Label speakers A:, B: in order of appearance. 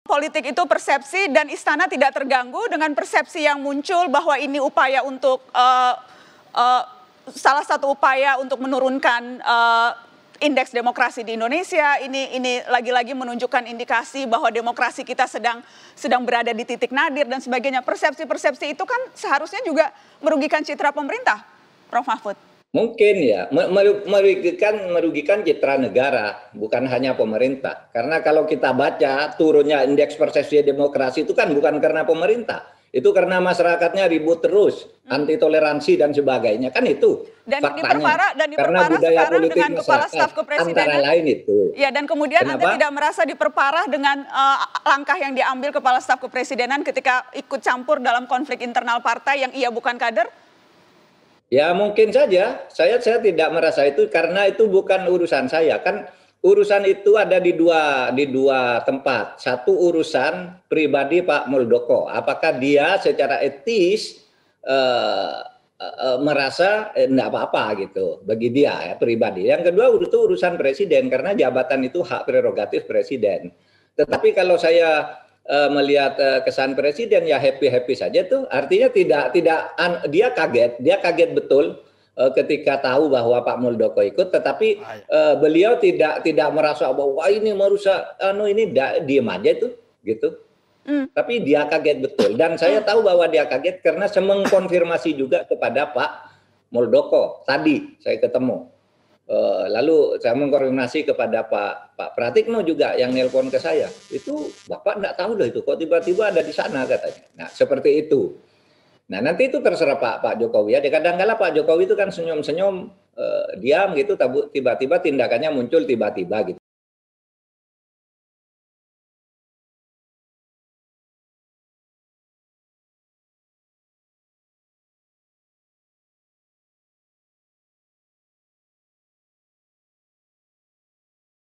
A: Politik itu persepsi dan istana tidak terganggu dengan persepsi yang muncul bahwa ini upaya untuk uh, uh, salah satu upaya untuk menurunkan uh, indeks demokrasi di Indonesia. Ini ini lagi-lagi menunjukkan indikasi bahwa demokrasi kita sedang sedang berada di titik nadir dan sebagainya. Persepsi-persepsi itu kan seharusnya juga merugikan citra pemerintah, Prof Mahfud
B: mungkin ya merugikan merugikan citra negara bukan hanya pemerintah karena kalau kita baca turunnya indeks persepsi demokrasi itu kan bukan karena pemerintah itu karena masyarakatnya ribut terus hmm. anti toleransi dan sebagainya kan itu dan faktanya diperpara, dan diperpara karena budaya politik dengan kepala staf kepresidenan antara lain itu
A: ya dan kemudian Kenapa? anda tidak merasa diperparah dengan uh, langkah yang diambil kepala staf kepresidenan ketika ikut campur dalam konflik internal partai yang ia bukan kader
B: Ya mungkin saja, saya saya tidak merasa itu karena itu bukan urusan saya kan urusan itu ada di dua di dua tempat. Satu urusan pribadi Pak Muldoko, apakah dia secara etis eh, E, merasa eh, apa-apa gitu bagi dia ya pribadi. Yang kedua itu urusan presiden karena jabatan itu hak prerogatif presiden. Tetapi kalau saya Eh, melihat eh, kesan presiden ya happy happy saja tuh artinya tidak tidak an, dia kaget dia kaget betul eh, ketika tahu bahwa Pak Muldoko ikut tetapi beliau tidak tidak merasa bahwa ini merusak anu ini diem aja itu gitu mm. tapi dia kaget betul dan saya hmm. tahu bahwa dia kaget karena semengkonfirmasi juga kepada Pak Muldoko tadi saya ketemu Eh, lalu saya mengkoordinasi kepada Pak Pak Pratikno juga yang nelpon ke saya itu bapak tidak tahu lah itu kok tiba-tiba ada di sana katanya nah seperti itu nah nanti itu terserah Pak Pak Jokowi ya kadang-kala Pak Jokowi itu kan senyum-senyum eh, diam gitu tiba-tiba tindakannya muncul tiba-tiba gitu